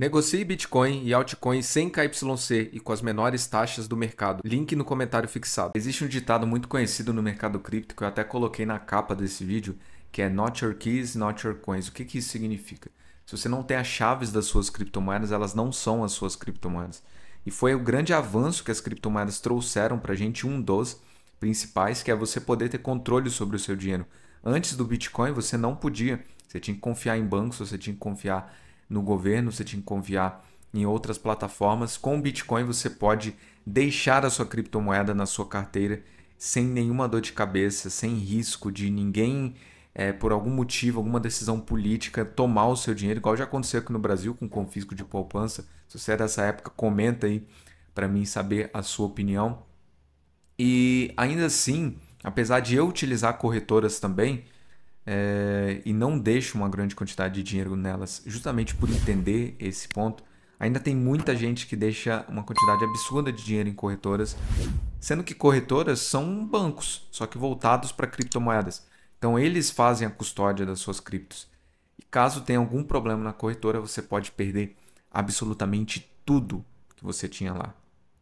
Negocie Bitcoin e altcoins sem KYC e com as menores taxas do mercado. Link no comentário fixado. Existe um ditado muito conhecido no mercado cripto que eu até coloquei na capa desse vídeo, que é Not Your Keys, Not Your Coins. O que, que isso significa? Se você não tem as chaves das suas criptomoedas, elas não são as suas criptomoedas. E foi o grande avanço que as criptomoedas trouxeram para a gente, um dos principais, que é você poder ter controle sobre o seu dinheiro. Antes do Bitcoin, você não podia. Você tinha que confiar em bancos, você tinha que confiar no governo, você tinha que confiar em outras plataformas. Com o Bitcoin você pode deixar a sua criptomoeda na sua carteira sem nenhuma dor de cabeça, sem risco de ninguém, é, por algum motivo, alguma decisão política, tomar o seu dinheiro, igual já aconteceu aqui no Brasil com o confisco de poupança. Se você é dessa época, comenta aí para mim saber a sua opinião. E ainda assim, apesar de eu utilizar corretoras também, é, e não deixa uma grande quantidade de dinheiro nelas, justamente por entender esse ponto. Ainda tem muita gente que deixa uma quantidade absurda de dinheiro em corretoras, sendo que corretoras são bancos, só que voltados para criptomoedas. Então eles fazem a custódia das suas criptos. E caso tenha algum problema na corretora, você pode perder absolutamente tudo que você tinha lá.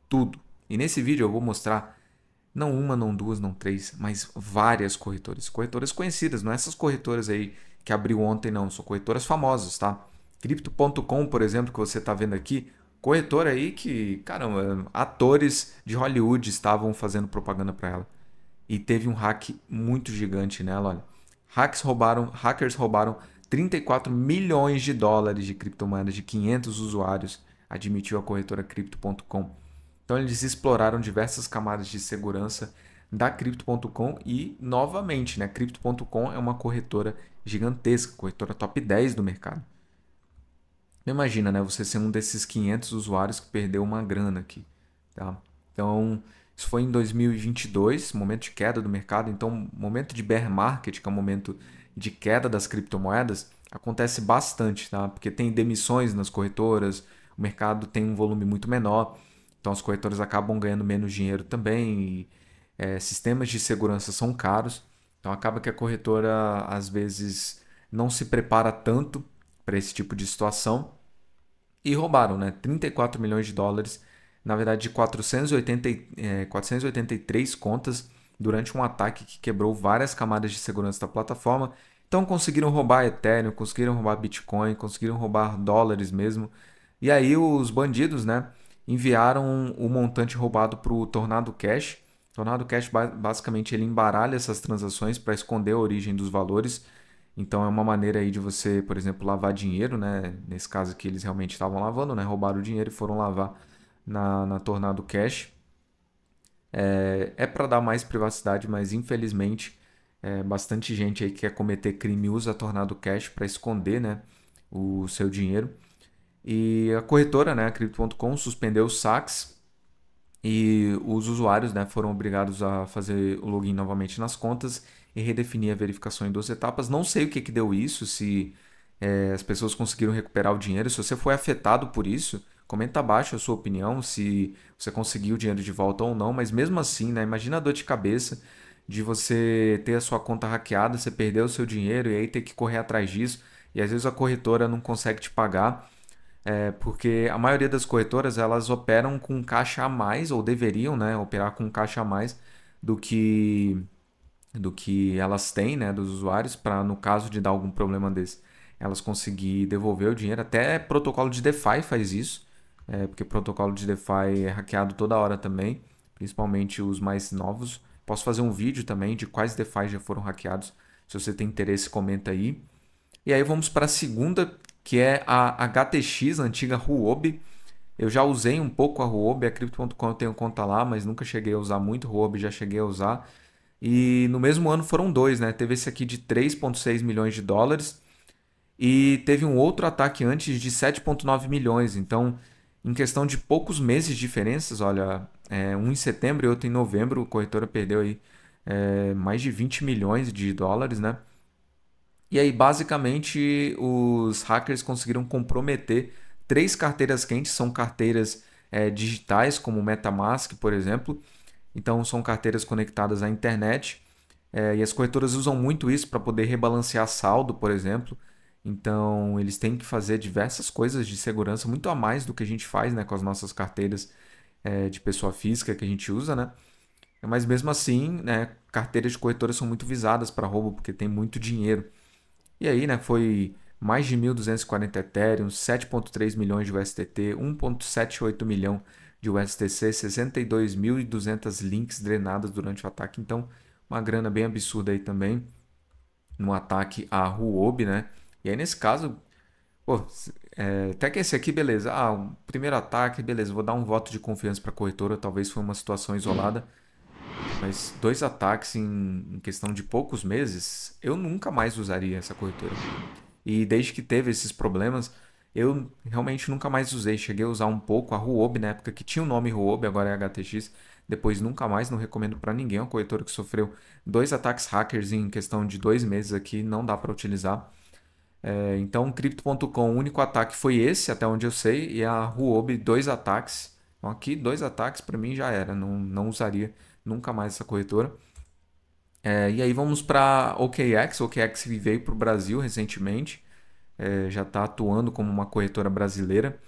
Tudo. E nesse vídeo eu vou mostrar não uma, não duas, não três, mas várias corretoras. Corretoras conhecidas, não é essas corretoras aí que abriu ontem, não. São corretoras famosas, tá? Crypto.com, por exemplo, que você está vendo aqui, corretora aí que, caramba, atores de Hollywood estavam fazendo propaganda para ela. E teve um hack muito gigante nela, olha. Hacks roubaram, hackers roubaram 34 milhões de dólares de criptomoedas de 500 usuários, admitiu a corretora Crypto.com. Então eles exploraram diversas camadas de segurança da Crypto.com e, novamente, né, Crypto.com é uma corretora gigantesca, corretora top 10 do mercado. Imagina, né, você ser um desses 500 usuários que perdeu uma grana aqui, tá? Então, isso foi em 2022, momento de queda do mercado, então momento de bear market, que é o momento de queda das criptomoedas, acontece bastante, tá? Porque tem demissões nas corretoras, o mercado tem um volume muito menor. Então os corretores acabam ganhando menos dinheiro também. E, é, sistemas de segurança são caros. Então acaba que a corretora às vezes não se prepara tanto para esse tipo de situação. E roubaram, né? 34 milhões de dólares, na verdade, 480, é, 483 contas durante um ataque que quebrou várias camadas de segurança da plataforma. Então conseguiram roubar Ethereum, conseguiram roubar Bitcoin, conseguiram roubar dólares mesmo. E aí os bandidos, né? enviaram o montante roubado para o Tornado Cash. Tornado Cash basicamente ele embaralha essas transações para esconder a origem dos valores. Então é uma maneira aí de você, por exemplo, lavar dinheiro, né? Nesse caso aqui eles realmente estavam lavando, né? Roubaram o dinheiro e foram lavar na, na Tornado Cash. É, é para dar mais privacidade, mas infelizmente é, bastante gente aí que quer cometer crime usa Tornado Cash para esconder, né? O seu dinheiro. E a corretora, né, a Crypto.com, suspendeu os saques e os usuários né, foram obrigados a fazer o login novamente nas contas e redefinir a verificação em duas etapas. Não sei o que, que deu isso, se é, as pessoas conseguiram recuperar o dinheiro. Se você foi afetado por isso, comenta abaixo a sua opinião, se você conseguiu o dinheiro de volta ou não. Mas mesmo assim, né, imagina a dor de cabeça de você ter a sua conta hackeada, você perdeu o seu dinheiro e aí ter que correr atrás disso. E às vezes a corretora não consegue te pagar. É, porque a maioria das corretoras elas operam com caixa a mais, ou deveriam né, operar com caixa a mais do que, do que elas têm, né, dos usuários, para no caso de dar algum problema desse, elas conseguir devolver o dinheiro. Até protocolo de DeFi faz isso, é, porque protocolo de DeFi é hackeado toda hora também, principalmente os mais novos. Posso fazer um vídeo também de quais DeFi já foram hackeados. Se você tem interesse, comenta aí. E aí vamos para a segunda que é a HTX, a antiga Huobi. Eu já usei um pouco a Huobi, a Crypto.com eu tenho conta lá, mas nunca cheguei a usar muito Huobi, já cheguei a usar. E no mesmo ano foram dois, né? Teve esse aqui de 3,6 milhões de dólares e teve um outro ataque antes de 7,9 milhões. Então, em questão de poucos meses de diferenças, olha, é, um em setembro e outro em novembro, a corretora perdeu aí é, mais de 20 milhões de dólares, né? E aí, basicamente, os hackers conseguiram comprometer três carteiras quentes, são carteiras é, digitais, como MetaMask, por exemplo. Então, são carteiras conectadas à internet. É, e as corretoras usam muito isso para poder rebalancear saldo, por exemplo. Então, eles têm que fazer diversas coisas de segurança, muito a mais do que a gente faz né, com as nossas carteiras é, de pessoa física que a gente usa, né? Mas mesmo assim, né, carteiras de corretoras são muito visadas para roubo, porque tem muito dinheiro. E aí, né, foi mais de 1.240 Ethereum, 7.3 milhões de USDT, 1.78 milhão de USDC, 62.200 links drenadas durante o ataque. Então, uma grana bem absurda aí também no ataque a Huobi, né? E aí, nesse caso, pô, é, até que esse aqui, beleza. Ah, o primeiro ataque, beleza. Vou dar um voto de confiança para a corretora. Talvez foi uma situação isolada. Mas dois ataques em questão de poucos meses, eu nunca mais usaria essa corretora. E desde que teve esses problemas, eu realmente nunca mais usei. Cheguei a usar um pouco a Ruob na época que tinha o nome Ruob agora é HTX. Depois nunca mais, não recomendo para ninguém. É uma corretora que sofreu dois ataques hackers em questão de dois meses aqui, não dá para utilizar. É, então, Crypto.com, o único ataque foi esse, até onde eu sei, e a Huobi, dois ataques. Então, aqui, dois ataques para mim já era, não, não usaria nunca mais essa corretora. É, e aí vamos para OKX. OKX veio para o Brasil recentemente, é, já está atuando como uma corretora brasileira.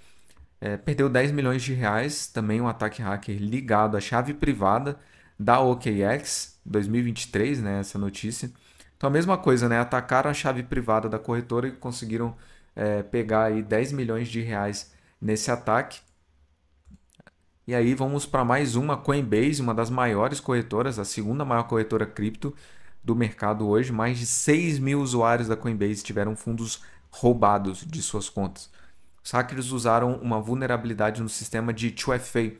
É, perdeu 10 milhões de reais, também um ataque hacker ligado à chave privada da OKX 2023, né, essa notícia. Então a mesma coisa, né? Atacaram a chave privada da corretora e conseguiram é, pegar aí 10 milhões de reais nesse ataque. E aí vamos para mais uma Coinbase, uma das maiores corretoras, a segunda maior corretora cripto do mercado hoje. Mais de 6 mil usuários da Coinbase tiveram fundos roubados de suas contas. Os hackers usaram uma vulnerabilidade no sistema de 2FA,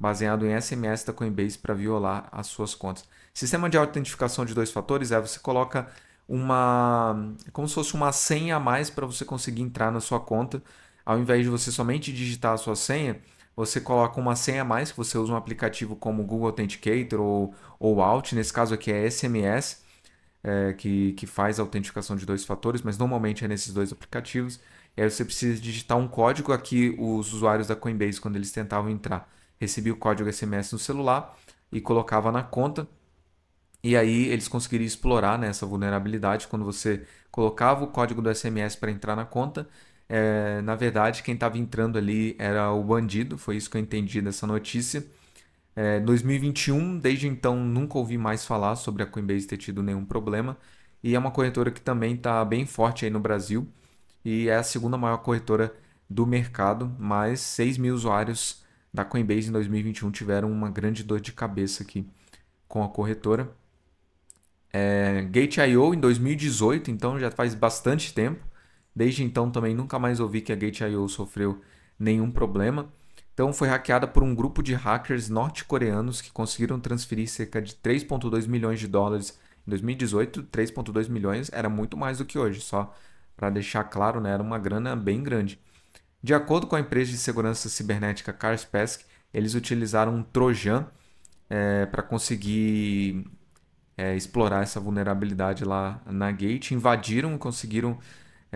baseado em SMS da Coinbase, para violar as suas contas. Sistema de autentificação de dois fatores é você coloca uma. como se fosse uma senha a mais para você conseguir entrar na sua conta. Ao invés de você somente digitar a sua senha, você coloca uma senha a mais, que você usa um aplicativo como Google Authenticator ou, ou Alt, nesse caso aqui é SMS, é, que, que faz a autenticação de dois fatores, mas normalmente é nesses dois aplicativos. E aí você precisa digitar um código aqui, os usuários da Coinbase, quando eles tentavam entrar, recebia o código SMS no celular e colocava na conta. E aí eles conseguiriam explorar né, essa vulnerabilidade quando você colocava o código do SMS para entrar na conta é, na verdade, quem estava entrando ali era o bandido, foi isso que eu entendi dessa notícia. É, 2021, desde então, nunca ouvi mais falar sobre a Coinbase ter tido nenhum problema. E é uma corretora que também está bem forte aí no Brasil e é a segunda maior corretora do mercado, mas 6 mil usuários da Coinbase em 2021 tiveram uma grande dor de cabeça aqui com a corretora. É, Gate.io em 2018, então já faz bastante tempo, Desde então também nunca mais ouvi que a Gate.io sofreu nenhum problema. Então foi hackeada por um grupo de hackers norte-coreanos que conseguiram transferir cerca de 3.2 milhões de dólares em 2018. 3.2 milhões era muito mais do que hoje, só para deixar claro, né, era uma grana bem grande. De acordo com a empresa de segurança cibernética Kaspersky, eles utilizaram um trojan é, para conseguir é, explorar essa vulnerabilidade lá na Gate, invadiram e conseguiram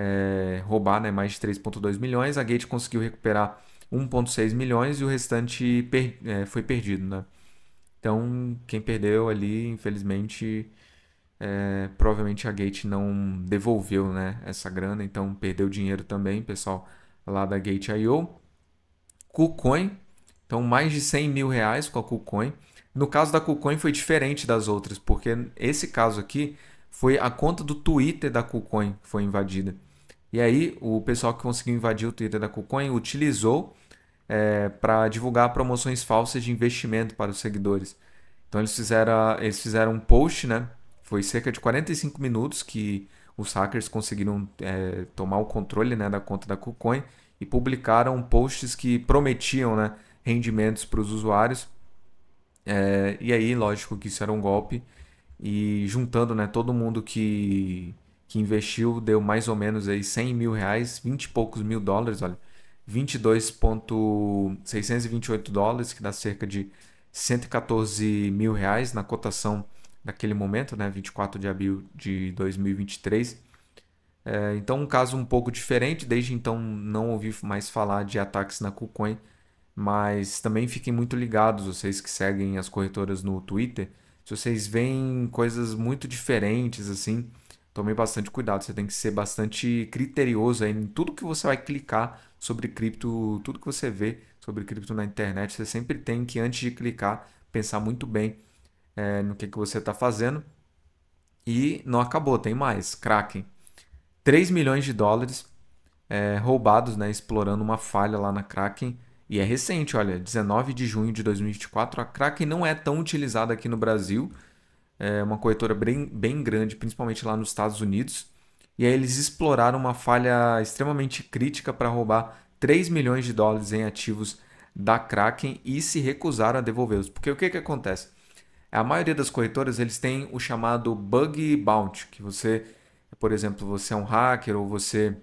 é, roubar né, mais de 3,2 milhões. A Gate conseguiu recuperar 1,6 milhões e o restante per, é, foi perdido. Né? Então, quem perdeu ali, infelizmente, é, provavelmente a Gate não devolveu né, essa grana, então perdeu dinheiro também, pessoal lá da Gate.io. KuCoin, então mais de 100 mil reais com a KuCoin. No caso da KuCoin foi diferente das outras, porque esse caso aqui foi a conta do Twitter da KuCoin que foi invadida. E aí o pessoal que conseguiu invadir o Twitter da KuCoin utilizou é, para divulgar promoções falsas de investimento para os seguidores. Então eles fizeram, eles fizeram um post, né? Foi cerca de 45 minutos que os hackers conseguiram é, tomar o controle né, da conta da KuCoin e publicaram posts que prometiam né, rendimentos para os usuários. É, e aí, lógico que isso era um golpe. E juntando né, todo mundo que que investiu, deu mais ou menos aí 100 mil reais, 20 e poucos mil dólares, olha, 22,628 dólares, que dá cerca de 114 mil reais na cotação daquele momento, né, 24 de abril de 2023. É, então, um caso um pouco diferente, desde então não ouvi mais falar de ataques na KuCoin, mas também fiquem muito ligados, vocês que seguem as corretoras no Twitter, se vocês veem coisas muito diferentes, assim, tome bastante cuidado. Você tem que ser bastante criterioso em tudo que você vai clicar sobre cripto, tudo que você vê sobre cripto na internet. Você sempre tem que, antes de clicar, pensar muito bem é, no que, que você está fazendo. E não acabou, tem mais. Kraken. 3 milhões de dólares é, roubados, né, explorando uma falha lá na Kraken. E é recente, olha, 19 de junho de 2024. A Kraken não é tão utilizada aqui no Brasil, é, uma corretora bem, bem grande, principalmente lá nos Estados Unidos. E aí eles exploraram uma falha extremamente crítica para roubar 3 milhões de dólares em ativos da Kraken e se recusaram a devolvê-los. Porque o que, que acontece? A maioria das corretoras eles têm o chamado bug bounty, que você, por exemplo, você é um hacker ou você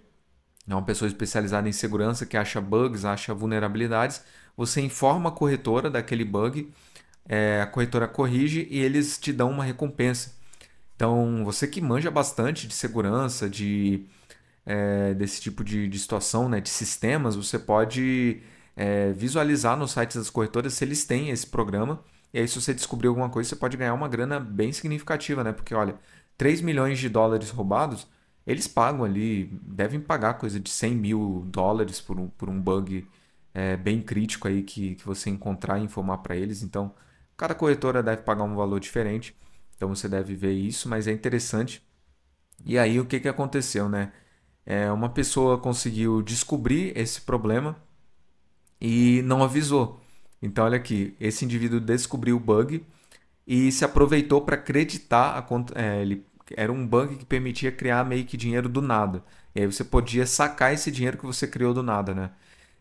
é uma pessoa especializada em segurança que acha bugs, acha vulnerabilidades, você informa a corretora daquele bug é, a corretora corrige e eles te dão uma recompensa. Então, você que manja bastante de segurança, de é, desse tipo de, de, situação, né, de sistemas, você pode é, visualizar nos sites das corretoras se eles têm esse programa. E aí, se você descobrir alguma coisa, você pode ganhar uma grana bem significativa, né? Porque, olha, 3 milhões de dólares roubados, eles pagam ali, devem pagar coisa de 100 mil dólares por um, por um bug é, bem crítico aí que, que você encontrar e informar para eles. Então, Cada corretora deve pagar um valor diferente, então você deve ver isso, mas é interessante. E aí o que, que aconteceu, né? É, uma pessoa conseguiu descobrir esse problema e não avisou. Então olha aqui, esse indivíduo descobriu o bug e se aproveitou para acreditar a É, ele era um bug que permitia criar meio que dinheiro do nada. E aí você podia sacar esse dinheiro que você criou do nada, né?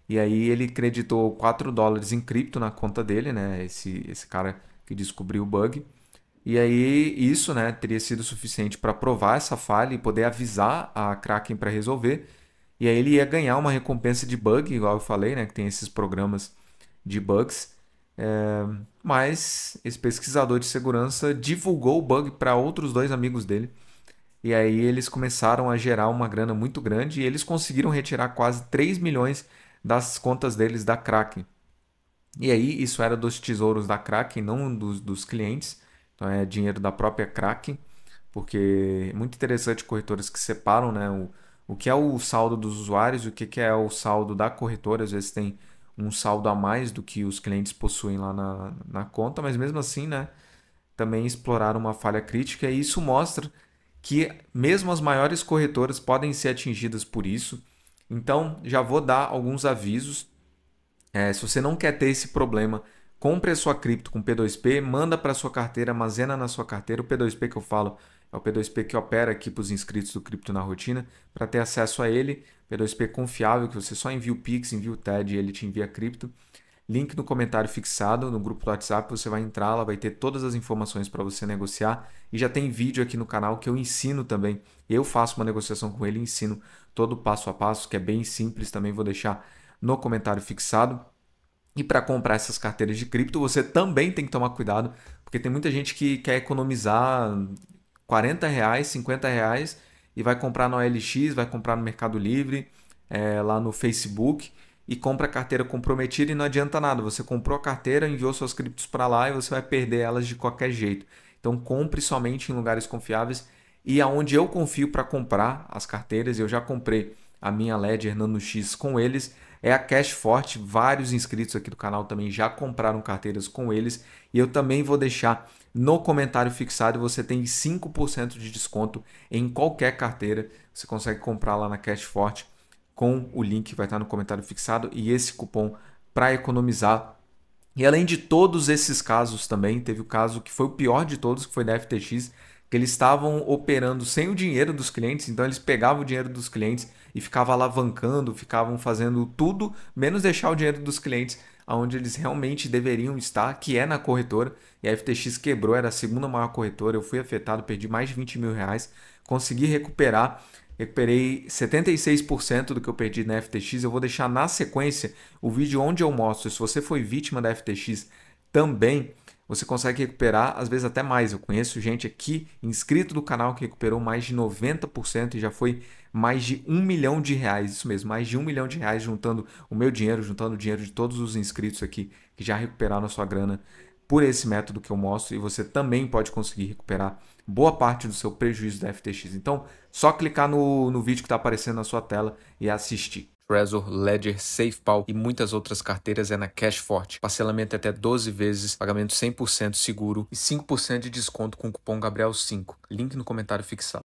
E aí ele creditou 4 dólares em cripto na conta dele, né? Esse, esse cara que descobriu o bug. E aí isso, né, teria sido suficiente para provar essa falha e poder avisar a Kraken para resolver. E aí ele ia ganhar uma recompensa de bug, igual eu falei, né, que tem esses programas de bugs. É... mas esse pesquisador de segurança divulgou o bug para outros dois amigos dele. E aí eles começaram a gerar uma grana muito grande e eles conseguiram retirar quase 3 milhões das contas deles da Kraken. E aí, isso era dos tesouros da Kraken, não dos, dos clientes. Então, é dinheiro da própria Kraken, porque é muito interessante corretoras que separam né, o, o que é o saldo dos usuários e o que, que é o saldo da corretora. Às vezes tem um saldo a mais do que os clientes possuem lá na, na conta, mas mesmo assim, né, também exploraram uma falha crítica e isso mostra que mesmo as maiores corretoras podem ser atingidas por isso. Então, já vou dar alguns avisos. É, se você não quer ter esse problema, compre a sua cripto com P2P, manda para sua carteira, armazena na sua carteira. O P2P que eu falo é o P2P que opera aqui para os inscritos do Cripto na Rotina, para ter acesso a ele. P2P confiável, que você só envia o Pix, envia o TED e ele te envia a cripto. Link no comentário fixado no grupo do WhatsApp, você vai entrar, lá vai ter todas as informações para você negociar e já tem vídeo aqui no canal que eu ensino também. Eu faço uma negociação com ele e ensino todo o passo a passo, que é bem simples, também vou deixar no comentário fixado. E para comprar essas carteiras de cripto, você também tem que tomar cuidado, porque tem muita gente que quer economizar 40 reais, 50 reais e vai comprar no OLX, vai comprar no Mercado Livre, é, lá no Facebook e compra a carteira comprometida e não adianta nada. Você comprou a carteira, enviou suas criptos para lá e você vai perder elas de qualquer jeito. Então compre somente em lugares confiáveis e aonde eu confio para comprar as carteiras, eu já comprei a minha Ledger Nano X com eles, é a Cash Forte, vários inscritos aqui do canal também já compraram carteiras com eles e eu também vou deixar no comentário fixado, você tem 5% de desconto em qualquer carteira, você consegue comprar lá na Cash Forte com o link que vai estar no comentário fixado e esse cupom para economizar. E além de todos esses casos também, teve o caso que foi o pior de todos, que foi da FTX, que eles estavam operando sem o dinheiro dos clientes, então eles pegavam o dinheiro dos clientes e ficavam alavancando, ficavam fazendo tudo, menos deixar o dinheiro dos clientes onde eles realmente deveriam estar, que é na corretora. E a FTX quebrou, era a segunda maior corretora, eu fui afetado, perdi mais de 20 mil reais, consegui recuperar Recuperei 76% do que eu perdi na FTX. Eu vou deixar na sequência o vídeo onde eu mostro. Se você foi vítima da FTX também, você consegue recuperar, às vezes até mais. Eu conheço gente aqui, inscrito do canal, que recuperou mais de 90% e já foi mais de um milhão de reais. Isso mesmo, mais de um milhão de reais juntando o meu dinheiro, juntando o dinheiro de todos os inscritos aqui que já recuperaram a sua grana por esse método que eu mostro. E você também pode conseguir recuperar boa parte do seu prejuízo da FTX. Então, só clicar no, no vídeo que está aparecendo na sua tela e assistir. Trezor, Ledger, SafePal e muitas outras carteiras é na Cash Forte. Parcelamento é até 12 vezes, pagamento 100% seguro e 5% de desconto com o cupom Gabriel5. Link no comentário fixado.